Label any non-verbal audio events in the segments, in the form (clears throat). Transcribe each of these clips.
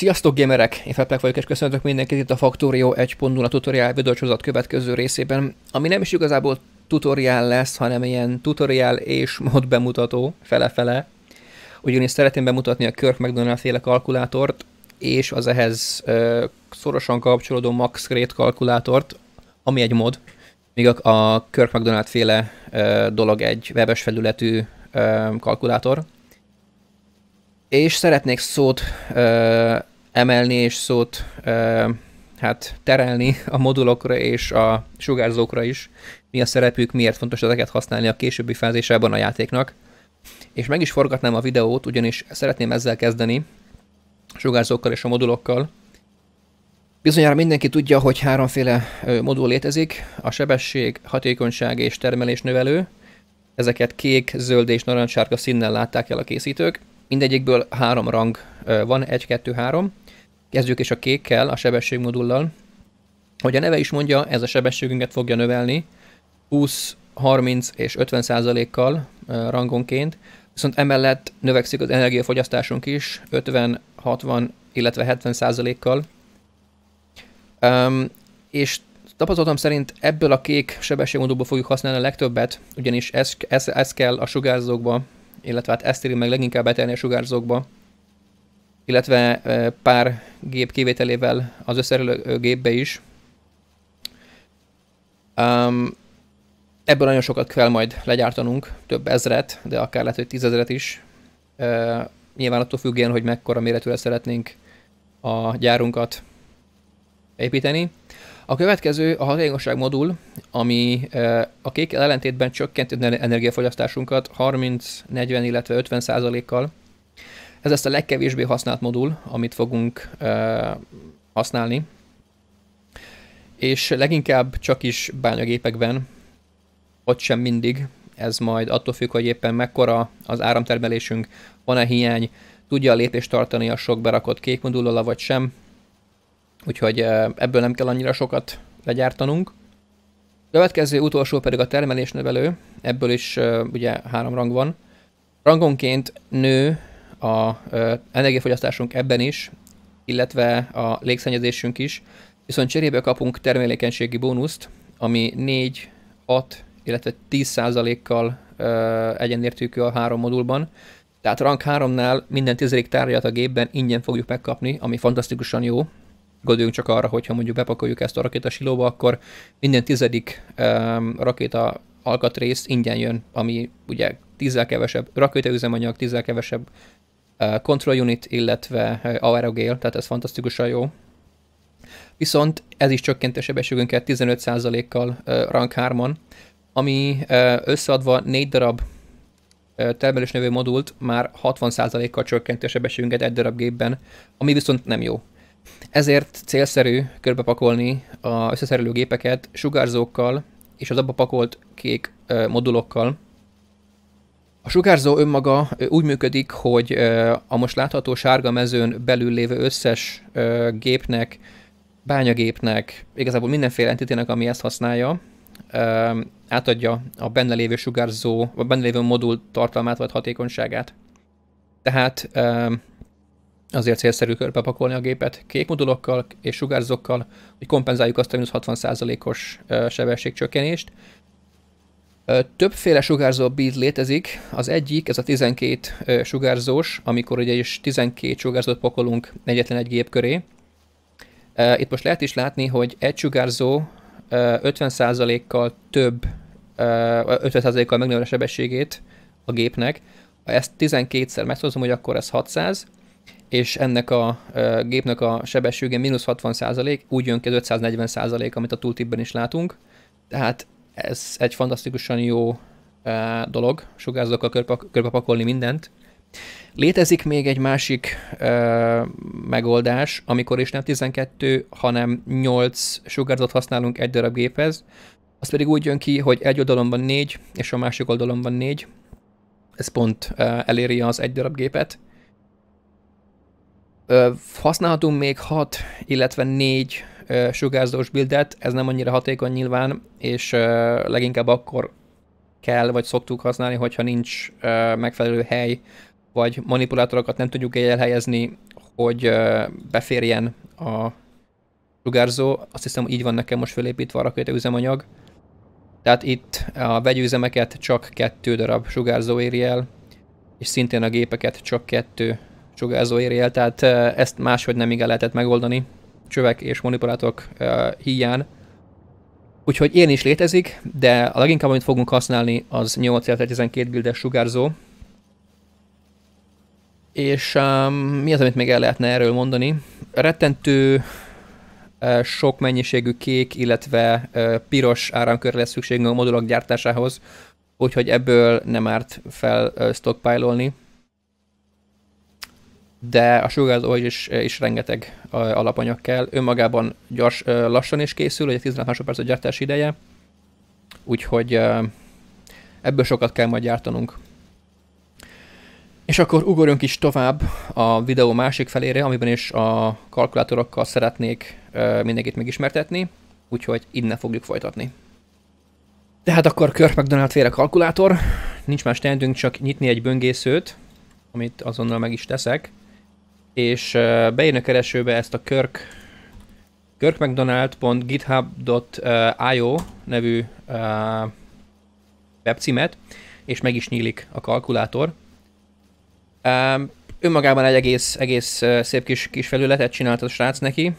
Sziasztok gamerek! Én Feplek vagyok és köszöntök mindenkit itt a Factorio 1.0 tutoriál videócsózat következő részében, ami nem is igazából tutoriál lesz, hanem ilyen tutoriál és mod bemutató fele-fele. Ugyanis szeretném bemutatni a Kirk McDonald féle kalkulátort, és az ehhez ö, szorosan kapcsolódó Max Rate kalkulátort, ami egy mod, míg a Kirk McDonald féle ö, dolog egy webes felületű ö, kalkulátor, és szeretnék szót ö, emelni és szót hát terelni a modulokra és a sugárzókra is, mi a szerepük, miért fontos ezeket használni a későbbi fázisában a játéknak. És meg is forgatnám a videót, ugyanis szeretném ezzel kezdeni, a sugárzókkal és a modulokkal. Bizonyára mindenki tudja, hogy háromféle modul létezik, a sebesség, hatékonyság és termelés növelő. Ezeket kék, zöld és narancsárga színnel látták el a készítők. Mindegyikből három rang van, egy, kettő, három. Kezdjük is a kékkel, a sebességmodullal. Hogy a neve is mondja, ez a sebességünket fogja növelni 20, 30 és 50 százalékkal rangonként, viszont emellett növekszik az energiafogyasztásunk is 50, 60, illetve 70 százalékkal. Um, és tapasztalatom szerint ebből a kék sebességmodulból fogjuk használni a legtöbbet, ugyanis ez, ez, ez kell a sugárzókba, illetve hát Eszteril meg leginkább betelni a sugárzókba, illetve e, pár gép kivételével az összerelő gépbe is. Um, ebből nagyon sokat kell majd legyártanunk, több ezret, de akár lehet, hogy tízezret is. Uh, nyilván attól függően, hogy mekkora méretűre szeretnénk a gyárunkat építeni. A következő a hatékonyság modul, ami a kék ellentétben csökkenti energiafogyasztásunkat 30-40, illetve 50 százalékkal. Ez lesz a legkevésbé használt modul, amit fogunk használni. És leginkább csak is bányagépekben, ott sem mindig, ez majd attól függ, hogy éppen mekkora az áramtermelésünk, van-e hiány, tudja a lépést tartani a sok berakott kék modullal, vagy sem, úgyhogy ebből nem kell annyira sokat legyártanunk. Következő utolsó pedig a termelésnövelő, ebből is ugye három rang van. Rangonként nő a energiafogyasztásunk ebben is, illetve a légszennyezésünk is, viszont cserébe kapunk termelékenységi bónuszt, ami 4, 6, illetve 10%-kal egyenértékű a három modulban. Tehát rang 3-nál minden tizedik tárgyat a gépben ingyen fogjuk megkapni, ami fantasztikusan jó, Gondoljunk csak arra, hogyha mondjuk bepakoljuk ezt a rakétasilóba, akkor minden tizedik um, rakéta alkatrész ingyen jön, ami ugye tízzel kevesebb rakétaüzemanyag, tízzel kevesebb uh, control unit, illetve uh, aerogél, tehát ez fantasztikusan jó. Viszont ez is csökkent a sebességünket 15%-kal uh, rank 3-on, ami uh, összeadva 4 darab uh, termelésnövő modult már 60%-kal csökkenti a sebességünket egy darab gépben, ami viszont nem jó. Ezért célszerű körbepakolni a összeszerelő gépeket sugárzókkal és az abba pakolt kék modulokkal. A sugárzó önmaga úgy működik, hogy a most látható sárga mezőn belül lévő összes gépnek, bányagépnek, igazából mindenféle entitének, ami ezt használja, átadja a benne lévő sugárzó, vagy benne lévő modul tartalmát vagy hatékonyságát. Tehát azért célszerű körbe pakolni a gépet kék modulokkal és sugárzókkal, hogy kompenzáljuk azt a mínusz 60%-os sebességcsökkenést. Többféle sugárzó bíz létezik. Az egyik, ez a 12 sugárzós, amikor ugye is 12 sugárzót pakolunk egyetlen egy gép köré. Itt most lehet is látni, hogy egy sugárzó 50%-kal több, 50%-kal megnöveli a sebességét a gépnek. Ha ezt 12-szer megszózom, hogy akkor ez 600, és ennek a gépnek a sebessége mínusz 60 százalék, úgy jön ki az 540 százalék, amit a tooltipben is látunk. Tehát ez egy fantasztikusan jó dolog, sugárzakkal körbepakolni mindent. Létezik még egy másik megoldás, amikor is nem 12, hanem 8 sugárzat használunk egy darab géphez, az pedig úgy jön ki, hogy egy oldalon van 4, és a másik oldalon van 4. Ez pont eléri az egy darab gépet használhatunk még 6, illetve 4 sugárzós buildet, ez nem annyira hatékony nyilván, és leginkább akkor kell, vagy szoktuk használni, hogyha nincs megfelelő hely, vagy manipulátorokat nem tudjuk elhelyezni, hogy beférjen a sugárzó. Azt hiszem, így van nekem most felépítve a üzemanyag. Tehát itt a vegyüzemeket csak kettő darab sugárzó éri el, és szintén a gépeket csak kettő sugárzó érjel, tehát ezt máshogy nem igen lehetett megoldani csövek és manipulátorok híján. Úgyhogy én is létezik, de a leginkább, amit fogunk használni, az 8 12 bildes sugárzó. És um, mi az, amit még el lehetne erről mondani? Rettentő uh, sok mennyiségű kék, illetve uh, piros áramkör lesz szükségünk a modulok gyártásához, úgyhogy ebből nem árt fel uh, stockpile de a sugárzó is, is rengeteg alapanyag kell. Önmagában gyors, lassan is készül, ugye 15 másodperc a gyártási ideje, úgyhogy ebből sokat kell majd gyártanunk. És akkor ugorjunk is tovább a videó másik felére, amiben is a kalkulátorokkal szeretnék mindenkit megismertetni, úgyhogy innen fogjuk folytatni. Tehát akkor Kirk McDonald féle kalkulátor, nincs más teendünk, csak nyitni egy böngészőt, amit azonnal meg is teszek és bejön a keresőbe ezt a Kirk kirkmcdonald.github.io nevű webcímet, és meg is nyílik a kalkulátor. Önmagában egy egész, egész szép kis, kis felületet csinált a srác neki.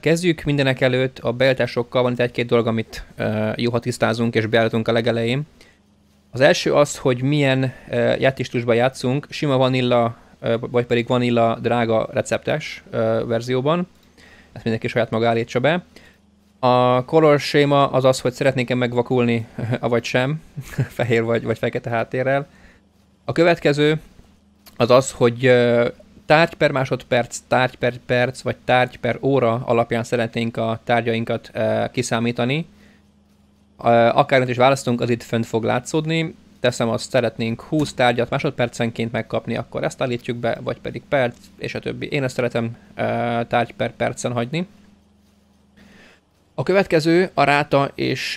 Kezdjük mindenek előtt a beállításokkal, van itt egy-két dolog, amit jó, ha tisztázunk és beállítunk a legelején. Az első az, hogy milyen játékstílusban játszunk, sima vanilla vagy pedig vanilla drága receptes verzióban. Ezt mindenki saját maga állítsa be. A color séma az az, hogy szeretnék e megvakulni, (laughs) avagy sem, (laughs) fehér vagy, vagy fekete háttérrel. A következő az az, hogy tárgy per másodperc, tárgy per perc, vagy tárgy per óra alapján szeretnénk a tárgyainkat kiszámítani. Akármit is választunk, az itt fönt fog látszódni teszem azt, szeretnénk 20 tárgyat másodpercenként megkapni, akkor ezt állítjuk be, vagy pedig perc, és a többi. Én ezt szeretem tárgy per percen hagyni. A következő a ráta és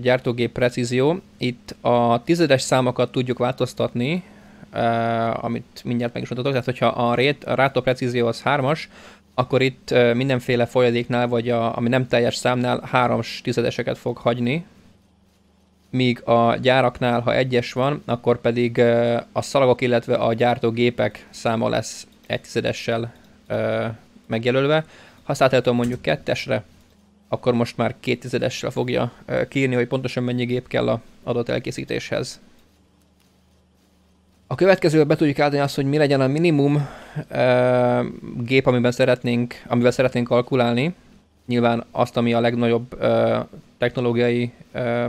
gyártógép precízió. Itt a tizedes számokat tudjuk változtatni, amit mindjárt meg is mutatok. Tehát, hogyha a, rét, a ráta precízió az 3-as, akkor itt mindenféle folyadéknál, vagy a, ami nem teljes számnál 3 tizedeseket fog hagyni, míg a gyáraknál, ha egyes van, akkor pedig a szalagok, illetve a gyártógépek száma lesz egyszeressel megjelölve. Ha szálltáltam mondjuk kettesre, akkor most már kétizedessel fogja kírni, hogy pontosan mennyi gép kell a adott elkészítéshez. A következőben be tudjuk állni azt, hogy mi legyen a minimum ö, gép, amiben szeretnénk, amivel szeretnénk kalkulálni. Nyilván azt, ami a legnagyobb ö, technológiai ö,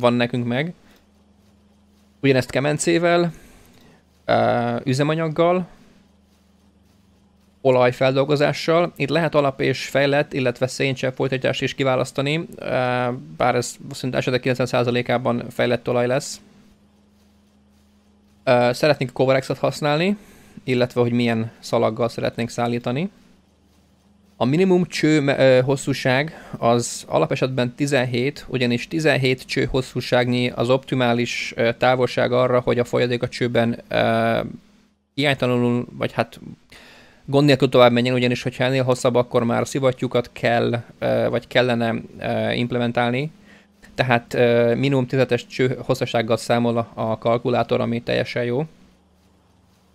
van nekünk meg. Ugyanezt kemencével, üzemanyaggal, olajfeldolgozással. Itt lehet alap és fejlett, illetve széncsepp folytatást is kiválasztani, bár ez szerint esetek 90%-ában fejlett olaj lesz. Szeretnénk a használni, illetve hogy milyen szalaggal szeretnénk szállítani. A minimum cső hosszúság az alapesetben 17, ugyanis 17 cső hosszúságnyi az optimális távolság arra, hogy a folyadék a csőben e, hiánytalanul, vagy hát gond nélkül tovább menjen, ugyanis hogyha ennél hosszabb, akkor már a szivattyúkat kell, vagy kellene implementálni, tehát minimum 15-es cső hosszúsággal számol a kalkulátor, ami teljesen jó.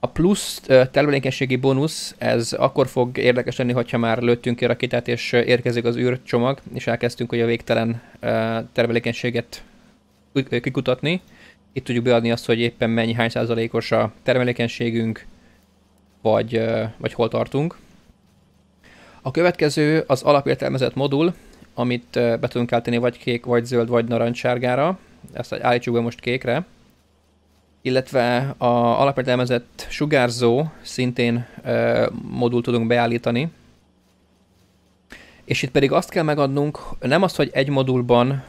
A plusz termelékenységi bónusz, ez akkor fog érdekes lenni, hogyha már lőttünk ki rakétát, és érkezik az űrcsomag, és elkezdtünk hogy a végtelen termelékenységet kikutatni. Itt tudjuk beadni azt, hogy éppen mennyi, hány százalékos a termelékenységünk, vagy, vagy hol tartunk. A következő az alapértelmezett modul, amit be tudunk állítani vagy kék, vagy zöld, vagy narancssárgára. Ezt állítsuk be most kékre illetve a alapértelmezett sugárzó szintén ö, modul tudunk beállítani. És itt pedig azt kell megadnunk, nem azt, hogy egy modulban,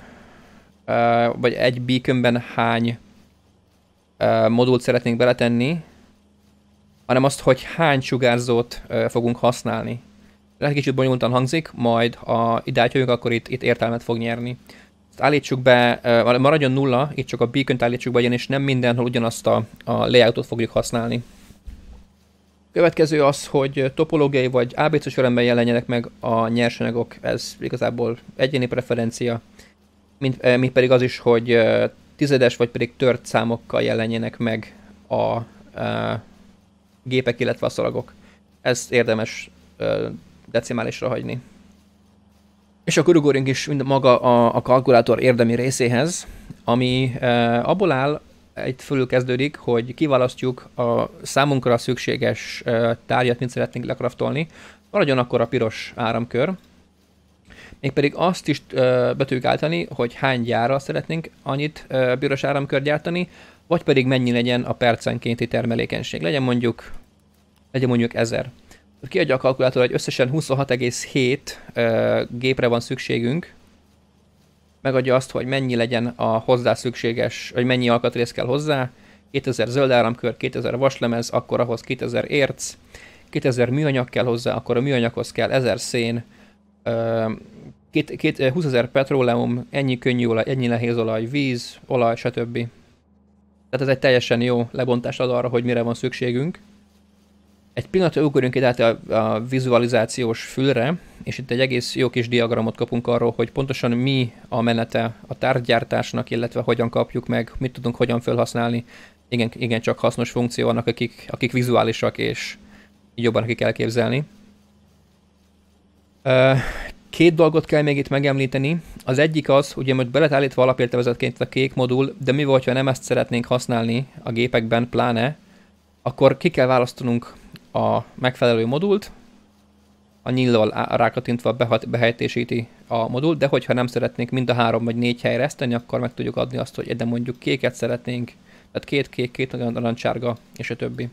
ö, vagy egy beaconben hány ö, modult szeretnénk beletenni, hanem azt, hogy hány sugárzót ö, fogunk használni. Lehet kicsit bonyolultan hangzik, majd ha idáltjuk, akkor itt, itt értelmet fog nyerni állítsuk be, maradjon nulla, itt csak a beacon állítsuk be, és nem mindenhol ugyanazt a, a layoutot fogjuk használni. Következő az, hogy topológiai vagy ABC sorrendben jelenjenek meg a nyersanyagok, ez igazából egyéni preferencia, mint, eh, mint pedig az is, hogy eh, tizedes vagy pedig tört számokkal jelenjenek meg a, a eh, gépek, illetve a szalagok. Ez érdemes decimálisra hagyni. És akkor ugorjunk is mind maga a, a kalkulátor érdemi részéhez, ami e, abból áll, itt fölül kezdődik, hogy kiválasztjuk a számunkra szükséges e, tárgyat, mint szeretnénk lekraftolni. Maradjon akkor a piros áramkör, mégpedig azt is e, be tudjuk állítani, hogy hány gyára szeretnénk annyit e, piros áramkör gyártani, vagy pedig mennyi legyen a percenkénti termelékenység. Legyen mondjuk, legyen mondjuk 1000 kiadja a kalkulátor, hogy összesen 26,7 uh, gépre van szükségünk, megadja azt, hogy mennyi legyen a hozzá szükséges, hogy mennyi alkatrész kell hozzá, 2000 zöld áramkör, 2000 vaslemez, akkor ahhoz 2000 érc, 2000 műanyag kell hozzá, akkor a műanyaghoz kell 1000 szén, uh, 20 ezer petróleum, ennyi könnyű olaj, ennyi nehéz olaj, víz, olaj, stb. Tehát ez egy teljesen jó lebontás ad arra, hogy mire van szükségünk. Egy pillanatra ugorjunk ide át a, a vizualizációs fülre, és itt egy egész jó kis diagramot kapunk arról, hogy pontosan mi a menete a tárgyártásnak, illetve hogyan kapjuk meg, mit tudunk hogyan felhasználni. Igen, igen csak hasznos funkció annak, akik, akik vizuálisak és jobban akik elképzelni. Két dolgot kell még itt megemlíteni. Az egyik az, ugye most beletállítva alapértelmezetként a kék modul, de mi volt, ha nem ezt szeretnénk használni a gépekben pláne, akkor ki kell választanunk a megfelelő modult, a nyillal rákatintva behelytésíti a modult, de hogyha nem szeretnénk mind a három vagy négy helyre ezt tenni, akkor meg tudjuk adni azt, hogy de mondjuk kéket szeretnénk, tehát két kék, két narancsárga és a többi.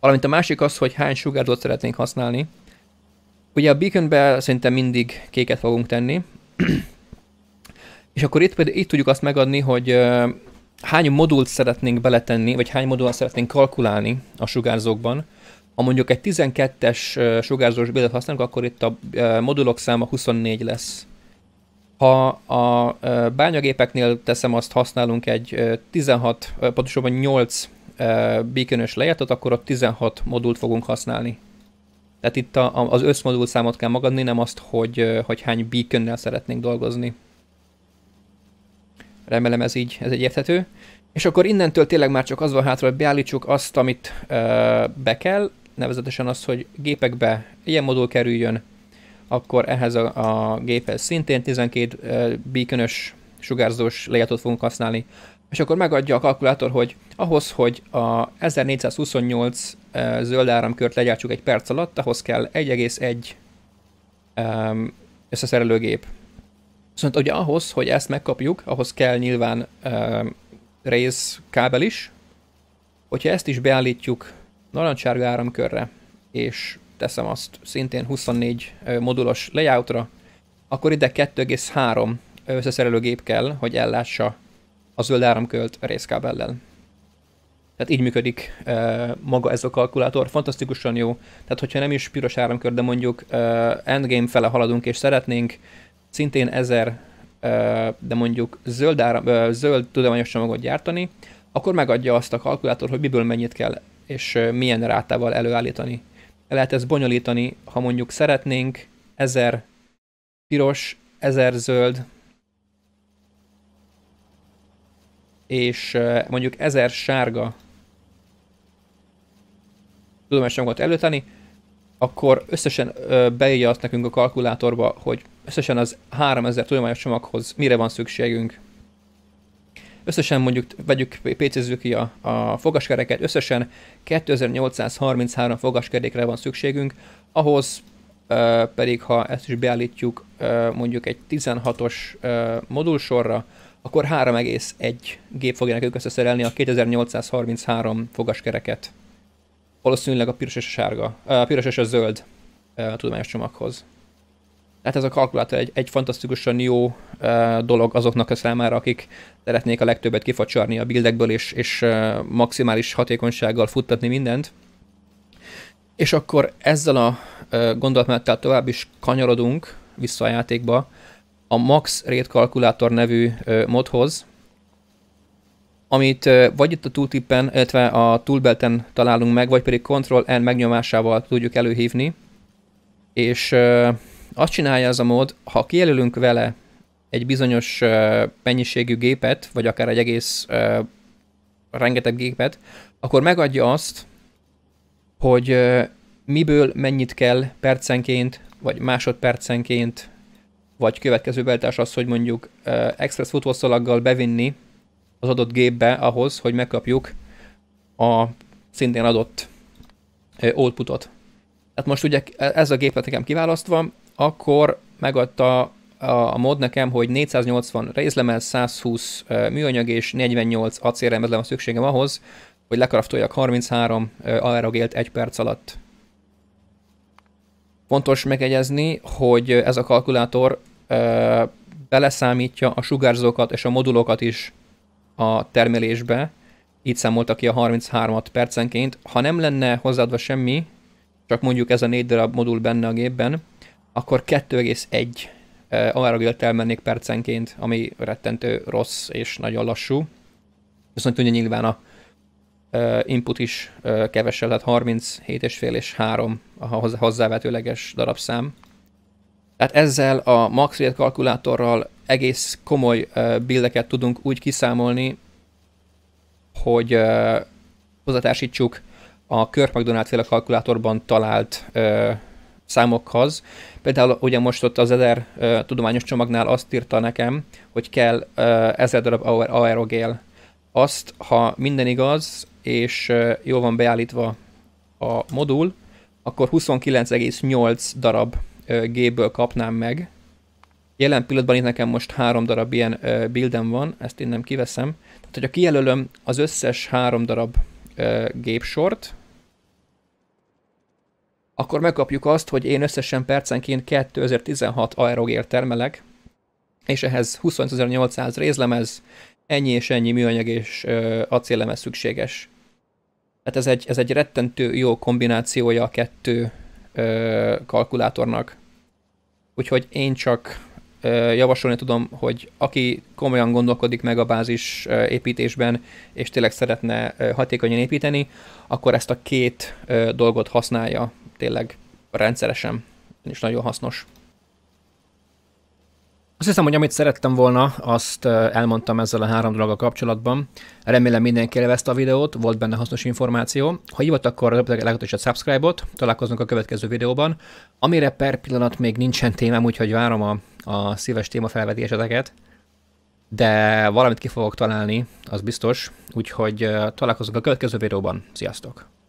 Valamint a másik az, hogy hány sugárzót szeretnénk használni. Ugye a beaconbe szerintem mindig kéket fogunk tenni, (clears throat) és akkor itt, például, itt tudjuk azt megadni, hogy hány modult szeretnénk beletenni, vagy hány modult szeretnénk kalkulálni a sugárzókban, ha mondjuk egy 12-es sugárzós billet használunk, akkor itt a modulok száma 24 lesz. Ha a bányagépeknél teszem azt, használunk egy 16, pontosabban 8 beaconös lejátot, akkor ott 16 modult fogunk használni. Tehát itt a, az összmodul számot kell magadni, nem azt, hogy, hogy hány beaconnel szeretnénk dolgozni. Remélem ez így, ez egy érthető. És akkor innentől tényleg már csak az van hátra, hogy beállítsuk azt, amit ö, be kell, nevezetesen az, hogy gépekbe ilyen modul kerüljön, akkor ehhez a, a géphez szintén 12 beaconös sugárzós lejátot fogunk használni, és akkor megadja a kalkulátor, hogy ahhoz, hogy a 1428 zöld áramkört legyártsuk egy perc alatt, ahhoz kell 1,1 összeszerelőgép. Viszont szóval, ugye ahhoz, hogy ezt megkapjuk, ahhoz kell nyilván um, rész kábel is. Hogyha ezt is beállítjuk narancsárga áramkörre, és teszem azt szintén 24 modulos layoutra, akkor ide 2,3 gép kell, hogy ellássa a zöld áramkölt részkábellel. Tehát így működik e, maga ez a kalkulátor, fantasztikusan jó. Tehát hogyha nem is piros áramkör, de mondjuk e, endgame fele haladunk és szeretnénk szintén 1000, e, de mondjuk zöld, áram, e, zöld tudományos csomagot gyártani, akkor megadja azt a kalkulátor, hogy miből mennyit kell és milyen rátával előállítani. Lehet ezt bonyolítani, ha mondjuk szeretnénk 1000 piros, 1000 zöld, és mondjuk 1000 sárga tudományos anyagot előtenni, akkor összesen beírja azt nekünk a kalkulátorba, hogy összesen az 3000 tudományos csomaghoz mire van szükségünk. Összesen mondjuk vegyük, pécézzük ki a, a fogaskereket, összesen 2833 fogaskerékre van szükségünk, ahhoz ö, pedig, ha ezt is beállítjuk ö, mondjuk egy 16-os ö, modulsorra, akkor 3,1 gép fogja nekünk összeszerelni a 2833 fogaskereket. Valószínűleg a piros és a sárga, a piros és a zöld a tudományos csomaghoz. Hát ez a kalkulátor egy, egy fantasztikusan jó uh, dolog azoknak a számára, akik szeretnék a legtöbbet kifacsarni a bildekből és, és uh, maximális hatékonysággal futtatni mindent. És akkor ezzel a uh, gondolatmenettel tovább is kanyarodunk vissza a játékba a Max Rate Kalkulátor nevű uh, modhoz, amit vagy itt a tooltipen, illetve a toolbelten találunk meg, vagy pedig Ctrl N megnyomásával tudjuk előhívni, és azt csinálja az a mód, ha kijelölünk vele egy bizonyos mennyiségű gépet, vagy akár egy egész uh, rengeteg gépet, akkor megadja azt, hogy uh, miből mennyit kell percenként, vagy másodpercenként, vagy következő beltás az, hogy mondjuk uh, express futószalaggal bevinni az adott gépbe ahhoz, hogy megkapjuk a szintén adott outputot. Tehát most ugye ez a gépet nekem kiválasztva, akkor megadta a mod nekem, hogy 480 részlemez, 120 műanyag és 48 acélremezlem van szükségem ahhoz, hogy lekraftoljak 33 aerogélt egy perc alatt. Fontos megegyezni, hogy ez a kalkulátor ö, beleszámítja a sugárzókat és a modulokat is a termelésbe. Így számolta ki a 33-at percenként. Ha nem lenne hozzáadva semmi, csak mondjuk ez a négy darab modul benne a gépben, akkor 2,1 aerogilt elmennék percenként, ami rettentő rossz és nagyon lassú. Viszont ugye nyilván a input is kevesebb, tehát 37,5 és 3 a hozzávetőleges darabszám. Tehát ezzel a max kalkulátorral egész komoly bildeket tudunk úgy kiszámolni, hogy hozzátársítsuk a Kirk féle kalkulátorban talált számokhoz. Például ugye most ott az ezer uh, tudományos csomagnál azt írta nekem, hogy kell uh, ezer darab aerogél. Azt, ha minden igaz, és uh, jól van beállítva a modul, akkor 29,8 darab uh, gépből kapnám meg. Jelen pillanatban itt nekem most három darab ilyen uh, van, ezt én nem kiveszem. Tehát, hogyha kijelölöm az összes három darab uh, gépsort, akkor megkapjuk azt, hogy én összesen percenként 2016 aerogél termelek, és ehhez 25.800 részlemez, ennyi és ennyi műanyag és acéllemez szükséges. Tehát ez egy, ez egy rettentő jó kombinációja a kettő ö, kalkulátornak. Úgyhogy én csak ö, javasolni tudom, hogy aki komolyan gondolkodik meg a bázis ö, építésben, és tényleg szeretne ö, hatékonyan építeni, akkor ezt a két ö, dolgot használja tényleg rendszeresen, és nagyon hasznos. Azt hiszem, hogy amit szerettem volna, azt elmondtam ezzel a három a kapcsolatban. Remélem mindenki élvezte a videót, volt benne hasznos információ. Ha hívott, akkor legalább is a subscribe-ot, találkozunk a következő videóban, amire per pillanat még nincsen témám, úgyhogy várom a, a szíves felvetéseteket, de valamit ki fogok találni, az biztos, úgyhogy találkozunk a következő videóban. Sziasztok!